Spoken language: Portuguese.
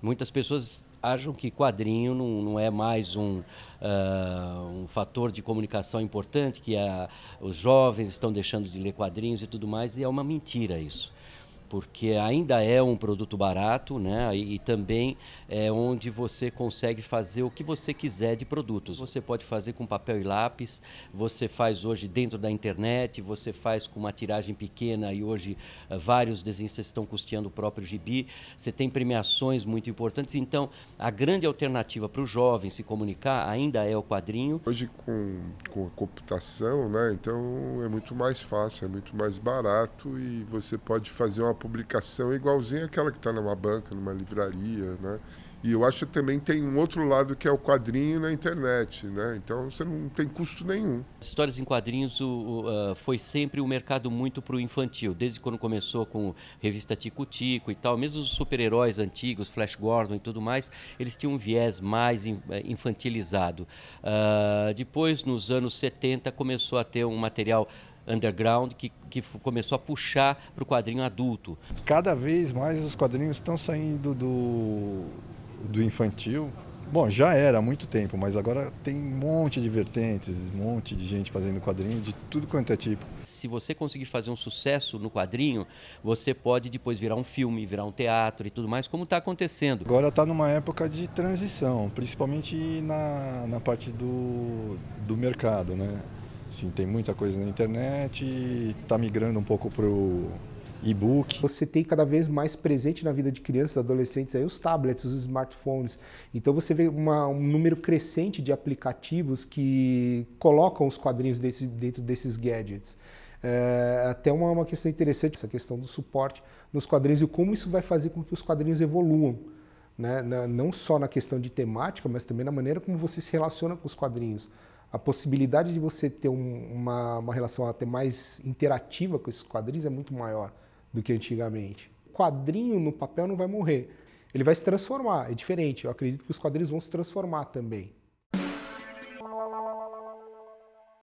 Muitas pessoas acham que quadrinho não, não é mais um, uh, um fator de comunicação importante, que é a, os jovens estão deixando de ler quadrinhos e tudo mais, e é uma mentira isso porque ainda é um produto barato, né? E, e, também é onde você consegue fazer o que você quiser de produtos. Você pode fazer com papel e lápis, você faz hoje dentro da internet, você faz com uma tiragem pequena e hoje eh, vários desenhos estão custeando o próprio gibi. Você tem premiações muito importantes. Então, a grande alternativa para o jovem se comunicar ainda é o quadrinho. Hoje com, com a computação, né? Então é muito mais fácil, é muito mais barato e você pode fazer uma publicação é igualzinha àquela que está numa banca, numa livraria, né? E eu acho que também tem um outro lado que é o quadrinho na internet, né? Então você não tem custo nenhum. Histórias em quadrinhos o, o, uh, foi sempre um mercado muito para o infantil, desde quando começou com revista Tico Tico e tal, mesmo os super-heróis antigos, Flash Gordon e tudo mais, eles tinham um viés mais eh, infantilizado. Uh, depois, nos anos 70, começou a ter um material underground que, que começou a puxar para o quadrinho adulto. Cada vez mais os quadrinhos estão saindo do do infantil, bom, já era há muito tempo, mas agora tem um monte de vertentes, um monte de gente fazendo quadrinho de tudo quanto é tipo. Se você conseguir fazer um sucesso no quadrinho, você pode depois virar um filme, virar um teatro e tudo mais, como está acontecendo. Agora está numa época de transição, principalmente na, na parte do, do mercado, né? Sim, tem muita coisa na internet, está migrando um pouco para o e-book. Você tem cada vez mais presente na vida de crianças, adolescentes aí os tablets, os smartphones. Então você vê uma, um número crescente de aplicativos que colocam os quadrinhos desse, dentro desses gadgets. É, até uma, uma questão interessante essa questão do suporte nos quadrinhos e como isso vai fazer com que os quadrinhos evoluam. Né? não só na questão de temática, mas também na maneira como você se relaciona com os quadrinhos a possibilidade de você ter um, uma, uma relação até mais interativa com esses quadrinhos é muito maior do que antigamente. O quadrinho no papel não vai morrer. Ele vai se transformar, é diferente. Eu acredito que os quadrinhos vão se transformar também.